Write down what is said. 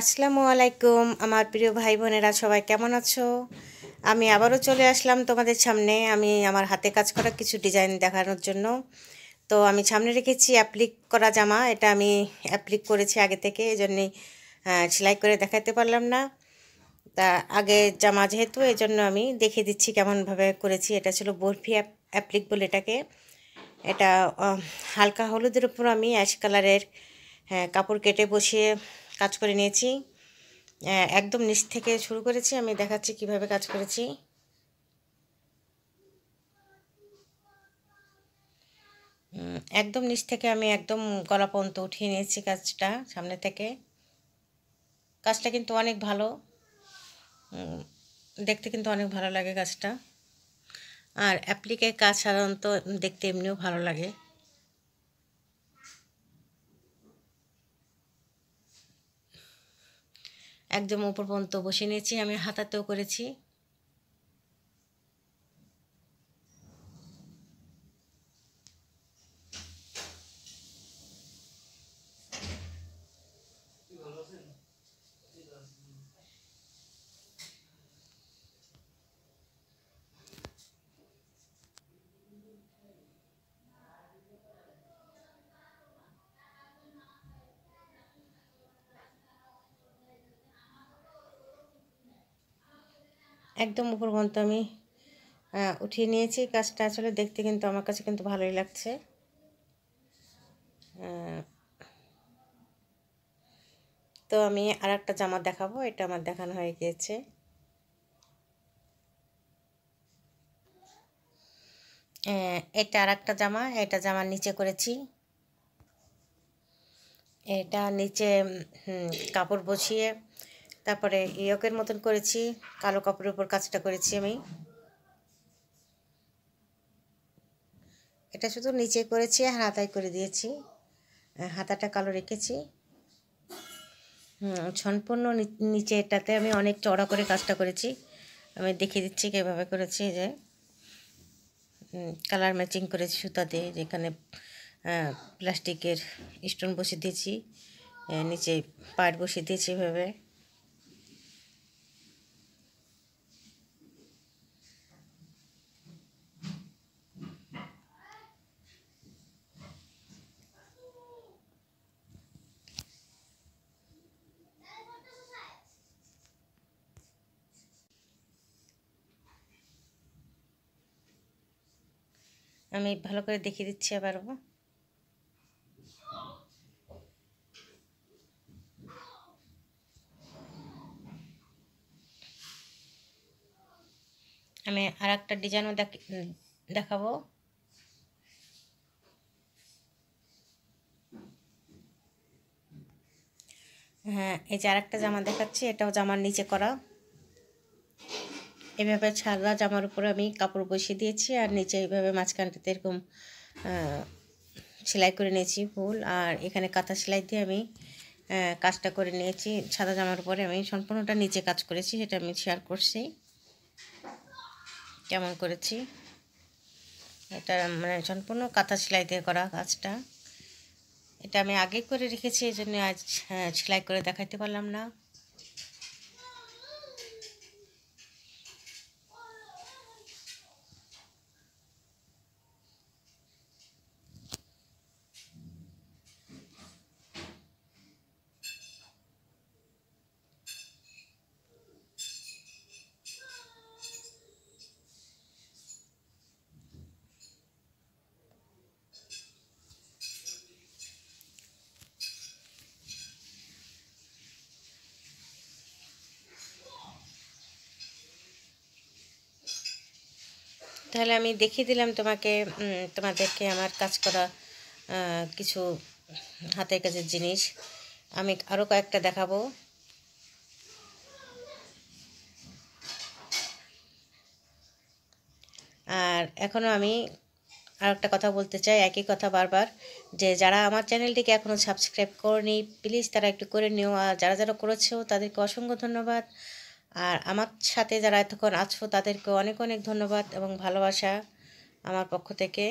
আসসালামু আলাইকুম আমার প্রিয় ভাই বোনেরা সবাই কেমন আছো আমি আবারও চলে আসলাম তোমাদের সামনে আমি আমার হাতে কাজ করা কিছু ডিজাইন দেখানোর জন্য তো আমি সামনে রেখেছি অ্যাপ্লিক করা জামা এটা আমি অ্যাপ্লিক করেছি আগে থেকে এই জন্যে সেলাই করে দেখাতে পারলাম না তা আগে জামা যেহেতু এই জন্য আমি দেখে দিচ্ছি কেমনভাবে করেছি এটা ছিল বরফি অ্যাপ্লিক বলে এটাকে এটা হালকা হলুদের উপর আমি অ্যাশ কালারের কাপড় কেটে বসিয়ে কাজ করে নিয়েছি একদম নিচ থেকে শুরু করেছি আমি দেখাচ্ছি কিভাবে কাজ করেছি একদম নিচ থেকে আমি একদম গলা পর্যন্ত উঠিয়ে নিয়েছি কাজটা সামনে থেকে কাজটা কিন্তু অনেক ভালো দেখতে কিন্তু অনেক ভালো লাগে কাজটা আর অ্যাপ্লিকের কাজ সাধারণত দেখতে এমনিও ভালো লাগে একদম উপর পর্যন্ত বসে নিয়েছি আমি হাতাতেও করেছি একদম উপর পর্যন্ত আমি উঠিয়ে নিয়েছি কাজটা আসলে দেখতে কিন্তু আমার কাছে কিন্তু ভালোই লাগছে তো আমি আর একটা জামা দেখাবো এটা আমার দেখানো হয়ে গিয়েছে এটা আর একটা জামা এটা জামার নিচে করেছি এটা নিচে কাপড় বসিয়ে তারপরে ইয়কের মতন করেছি কালো কাপড়ের উপর কাজটা করেছি আমি এটা শুধু নিচে করেছি আর হাতায় করে দিয়েছি হাতাটা কালো রেখেছি সম্পূর্ণ নিচে এটাতে আমি অনেক চড়া করে কাজটা করেছি আমি দেখিয়ে দিচ্ছি কীভাবে করেছি যে কালার ম্যাচিং করেছি সুতা দিয়ে যেখানে প্লাস্টিকের স্টোন বসে দিয়েছি নিচে পাট বসে দিয়েছি এভাবে আমি ভালো করে দেখিয়ে দিচ্ছি ও আমি আর একটা ডিজাইনও দেখাবো হ্যাঁ এই যে আরেকটা জামা দেখাচ্ছি এটাও জামার নিচে করা এভাবে ছাড়া জামার উপরে আমি কাপড় বসিয়ে দিয়েছি আর নিচে এইভাবে মাঝখানটাতে এরকম সেলাই করে নিয়েছি ফুল আর এখানে কাঁথা সেলাই দিয়ে আমি কাজটা করে নিয়েছি সাদা জামার উপরে আমি সম্পূর্ণটা নিচে কাজ করেছি সেটা আমি শেয়ার করছি কেমন করেছি এটা মানে সম্পূর্ণ কাঁথা সেলাই দিয়ে করা কাজটা এটা আমি আগে করে রেখেছি এই জন্য আজ সেলাই করে দেখাতে পারলাম না তাহলে আমি দেখিয়ে দিলাম তোমাকে তোমাদেরকে আমার কাজ করা কিছু হাতের কাজের জিনিস আমি আরও কয়েকটা দেখাবো আর এখনও আমি আর একটা কথা বলতে চাই একই কথা বারবার যে যারা আমার চ্যানেলটিকে এখনও সাবস্ক্রাইব করনি প্লিজ তারা একটু করে নিও আর যারা যারা করেছেও তাদেরকে অসংখ্য ধন্যবাদ আর আমার সাথে যারা এতক্ষণ আছো তাদেরকে অনেক অনেক ধন্যবাদ এবং ভালোবাসা আমার পক্ষ থেকে